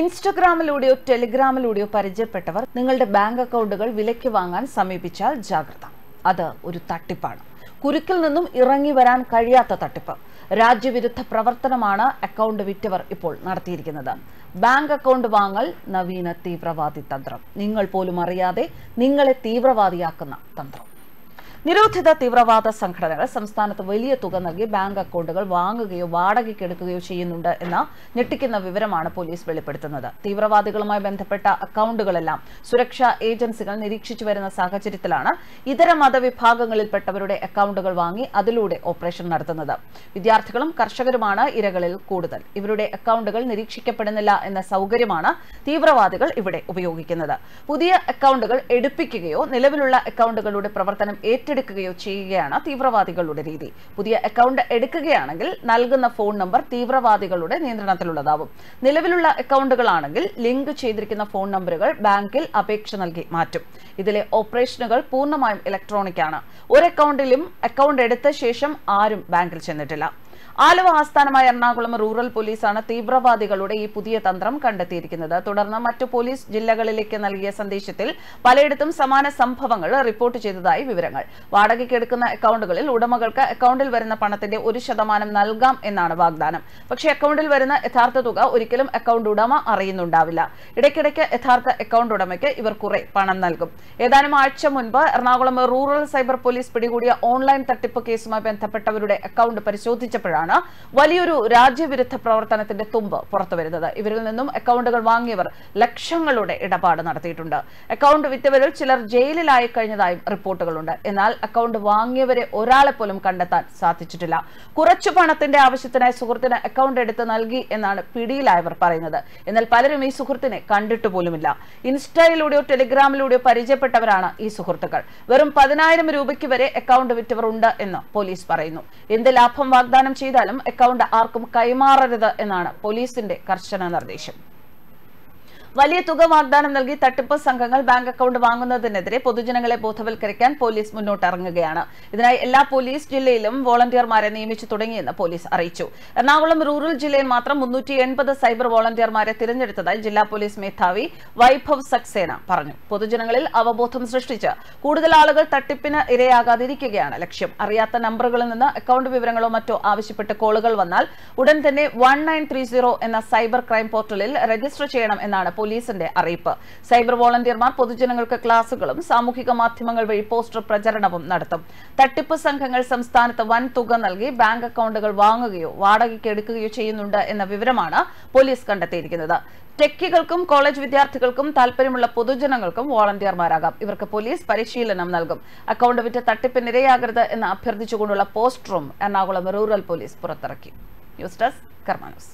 ഇൻസ്റ്റഗ്രാമിലൂടെയോ ടെലിഗ്രാമിലൂടെയോ പരിചയപ്പെട്ടവർ നിങ്ങളുടെ ബാങ്ക് അക്കൗണ്ടുകൾ വിലയ്ക്ക് വാങ്ങാൻ സമീപിച്ചാൽ ജാഗ്രത അത് ഒരു തട്ടിപ്പാണ് കുരുക്കിൽ നിന്നും ഇറങ്ങി വരാൻ കഴിയാത്ത തട്ടിപ്പ് രാജ്യവിരുദ്ധ പ്രവർത്തനമാണ് അക്കൗണ്ട് വിറ്റവർ ഇപ്പോൾ നടത്തിയിരിക്കുന്നത് ബാങ്ക് അക്കൗണ്ട് വാങ്ങൽ നവീന തീവ്രവാദി തന്ത്രം നിങ്ങൾ പോലും അറിയാതെ നിങ്ങളെ തീവ്രവാദിയാക്കുന്ന തന്ത്രം നിരോധിത തീവ്രവാദ സംഘടനകൾ സംസ്ഥാനത്ത് വലിയ തുക നൽകി ബാങ്ക് അക്കൌണ്ടുകൾ വാങ്ങുകയോ വാടകയ്ക്കെടുക്കുകയോ ചെയ്യുന്നുണ്ട് എന്ന ഞെട്ടിക്കുന്ന വിവരമാണ് പോലീസ് വെളിപ്പെടുത്തുന്നത് തീവ്രവാദികളുമായി ബന്ധപ്പെട്ട അക്കൌണ്ടുകളെല്ലാം സുരക്ഷാ ഏജൻസികൾ നിരീക്ഷിച്ചു വരുന്ന സാഹചര്യത്തിലാണ് ഇതര മതവിഭാഗങ്ങളിൽപ്പെട്ടവരുടെ അക്കൌണ്ടുകൾ വാങ്ങി അതിലൂടെ ഓപ്പറേഷൻ നടത്തുന്നത് വിദ്യാർത്ഥികളും കർഷകരുമാണ് ഇരകളിൽ കൂടുതൽ ഇവരുടെ അക്കൌണ്ടുകൾ നിരീക്ഷിക്കപ്പെടുന്നില്ല എന്ന സൌകര്യമാണ് തീവ്രവാദികൾ ഇവിടെ ഉപയോഗിക്കുന്നത് പുതിയ അക്കൌണ്ടുകൾ എടുപ്പിക്കുകയോ നിലവിലുള്ള അക്കൌണ്ടുകളുടെ പ്രവർത്തനം ഏറ്റെടുക്കുകയോ ഏറ്റെടുക്കുകയോ ചെയ്യുകയാണ് തീവ്രവാദികളുടെ രീതി പുതിയ അക്കൗണ്ട് എടുക്കുകയാണെങ്കിൽ നൽകുന്ന ഫോൺ നമ്പർ തീവ്രവാദികളുടെ നിയന്ത്രണത്തിലുള്ളതാവും നിലവിലുള്ള അക്കൗണ്ടുകളാണെങ്കിൽ ലിങ്ക് ചെയ്തിരിക്കുന്ന ഫോൺ നമ്പറുകൾ ബാങ്കിൽ അപേക്ഷ നൽകി മാറ്റും ഇതിലെ ഓപ്പറേഷനുകൾ പൂർണ്ണമായും ഇലക്ട്രോണിക് ആണ് ഒരു അക്കൗണ്ടിലും അക്കൗണ്ട് എടുത്ത ശേഷം ആരും ബാങ്കിൽ ചെന്നിട്ടില്ല ആലുവ ആസ്ഥാനമായ എറണാകുളം റൂറൽ പോലീസാണ് തീവ്രവാദികളുടെ ഈ പുതിയ തന്ത്രം കണ്ടെത്തിയിരിക്കുന്നത് തുടർന്ന് മറ്റു പോലീസ് ജില്ലകളിലേക്ക് നൽകിയ സന്ദേശത്തിൽ പലയിടത്തും സമാന സംഭവങ്ങൾ റിപ്പോർട്ട് ചെയ്തതായി വിവരങ്ങൾ വാടകയ്ക്ക് എടുക്കുന്ന അക്കൗണ്ടുകളിൽ ഉടമകൾക്ക് അക്കൗണ്ടിൽ വരുന്ന പണത്തിന്റെ ഒരു ശതമാനം നൽകാം എന്നാണ് വാഗ്ദാനം പക്ഷേ അക്കൗണ്ടിൽ വരുന്ന യഥാർത്ഥ തുക ഒരിക്കലും അക്കൗണ്ട് ഉടമ അറിയുന്നുണ്ടാവില്ല ഇടയ്ക്കിടയ്ക്ക് യഥാർത്ഥ അക്കൗണ്ട് ഉടമയ്ക്ക് ഇവർ കുറെ പണം നൽകും ഏതാനും ആഴ്ച മുൻപ് എറണാകുളം റൂറൽ സൈബർ പോലീസ് പിടികൂടിയ ഓൺലൈൻ തട്ടിപ്പ് കേസുമായി ബന്ധപ്പെട്ടവരുടെ അക്കൗണ്ട് പരിശോധിച്ചപ്പോൾ എത്തുമ്പോഴാണ് വലിയൊരു രാജ്യവിരുദ്ധ പ്രവർത്തനത്തിന്റെ തുമ്പ് പുറത്തുവരുന്നത് ഇവരിൽ നിന്നും അക്കൗണ്ടുകൾ വാങ്ങിയവർ ലക്ഷങ്ങളുടെ ഇടപാട് നടത്തിയിട്ടുണ്ട് അക്കൗണ്ട് വിറ്റവരിൽ ചിലർ ജയിലിലായി കഴിഞ്ഞതായും റിപ്പോർട്ടുകളുണ്ട് എന്നാൽ അക്കൗണ്ട് വാങ്ങിയവരെ ഒരാളെ പോലും കണ്ടെത്താൻ സാധിച്ചിട്ടില്ല കുറച്ചു പണത്തിന്റെ ആവശ്യത്തിനായി സുഹൃത്തിന് അക്കൗണ്ട് എടുത്ത് നൽകി എന്നാണ് പിടിയിലായവർ പറയുന്നത് എന്നാൽ പലരും ഈ സുഹൃത്തിനെ കണ്ടിട്ട് പോലുമില്ല ഇൻസ്റ്റയിലൂടെയോ ടെലിഗ്രാമിലൂടെയോ പരിചയപ്പെട്ടവരാണ് ഈ സുഹൃത്തുക്കൾ വെറും പതിനായിരം രൂപയ്ക്ക് വരെ അക്കൗണ്ട് വിറ്റവർ ഉണ്ട് എന്ന് പോലീസ് പറയുന്നു എന്ത് ലാഭം വാഗ്ദാനം ചെയ്താലും അക്കൗണ്ട് ആർക്കും കൈമാറരുത് എന്നാണ് പോലീസിന്റെ കർശന നിർദ്ദേശം വലിയ തുക വാഗ്ദാനം നൽകി തട്ടിപ്പ് സംഘങ്ങൾ ബാങ്ക് അക്കൗണ്ട് വാങ്ങുന്നതിനെതിരെ പൊതുജനങ്ങളെ ബോധവൽക്കരിക്കാൻ പോലീസ് മുന്നോട്ടിറങ്ങുകയാണ് ഇതിനായി എല്ലാ പോലീസ് ജില്ലയിലും വോളണ്ടിയർമാരെ നിയമിച്ചു തുടങ്ങിയെന്ന് പോലീസ് അറിയിച്ചു എറണാകുളം റൂറൽ ജില്ലയിൽ മാത്രം മുന്നൂറ്റി സൈബർ വോളണ്ടിയർമാരെ തിരഞ്ഞെടുത്തതായി ജില്ലാ പോലീസ് മേധാവി വൈഭവ് സക്സേന പറഞ്ഞു പൊതുജനങ്ങളിൽ അവബോധം സൃഷ്ടിച്ച് കൂടുതൽ ആളുകൾ തട്ടിപ്പിന് ഇരയാകാതിരിക്കുകയാണ് ലക്ഷ്യം അറിയാത്ത നമ്പറുകളിൽ നിന്ന് അക്കൌണ്ട് വിവരങ്ങളോ മറ്റോ ആവശ്യപ്പെട്ട് കോളുകൾ വന്നാൽ ഉടൻ തന്നെ വൺ എന്ന സൈബർ ക്രൈം പോർട്ടലിൽ രജിസ്റ്റർ ചെയ്യണം എന്നാണ് പോലീസിന്റെ അറിയിപ്പ് സൈബർ വോളണ്ടിയർമാർ പൊതുജനങ്ങൾക്ക് ക്ലാസുകളും സാമൂഹിക മാധ്യമങ്ങൾ വഴി പോസ്റ്റർ പ്രചരണവും നടത്തും തട്ടിപ്പ് സംഘങ്ങൾ സംസ്ഥാനത്ത് വൻ തുക നൽകി ബാങ്ക് അക്കൌണ്ടുകൾ വാങ്ങുകയോ വാടകയ്ക്ക് എടുക്കുകയോ ചെയ്യുന്നുണ്ട് എന്ന വിവരമാണ് പോലീസ് കണ്ടെത്തിയിരിക്കുന്നത് ടെക്കികൾക്കും കോളേജ് വിദ്യാർത്ഥികൾക്കും താൽപര്യമുള്ള പൊതുജനങ്ങൾക്കും വോളണ്ടിയർമാരാകാം ഇവർക്ക് പോലീസ് പരിശീലനം നൽകും അക്കൌണ്ട് വിറ്റ് ഇരയാകരുത് എന്ന് അഭ്യർത്ഥിച്ചുകൊണ്ടുള്ള പോസ്റ്ററും എറണാകുളം റൂറൽ പോലീസ് പുറത്തിറക്കി ന്യൂസ് ഡെസ്ക് കർമാനോസ്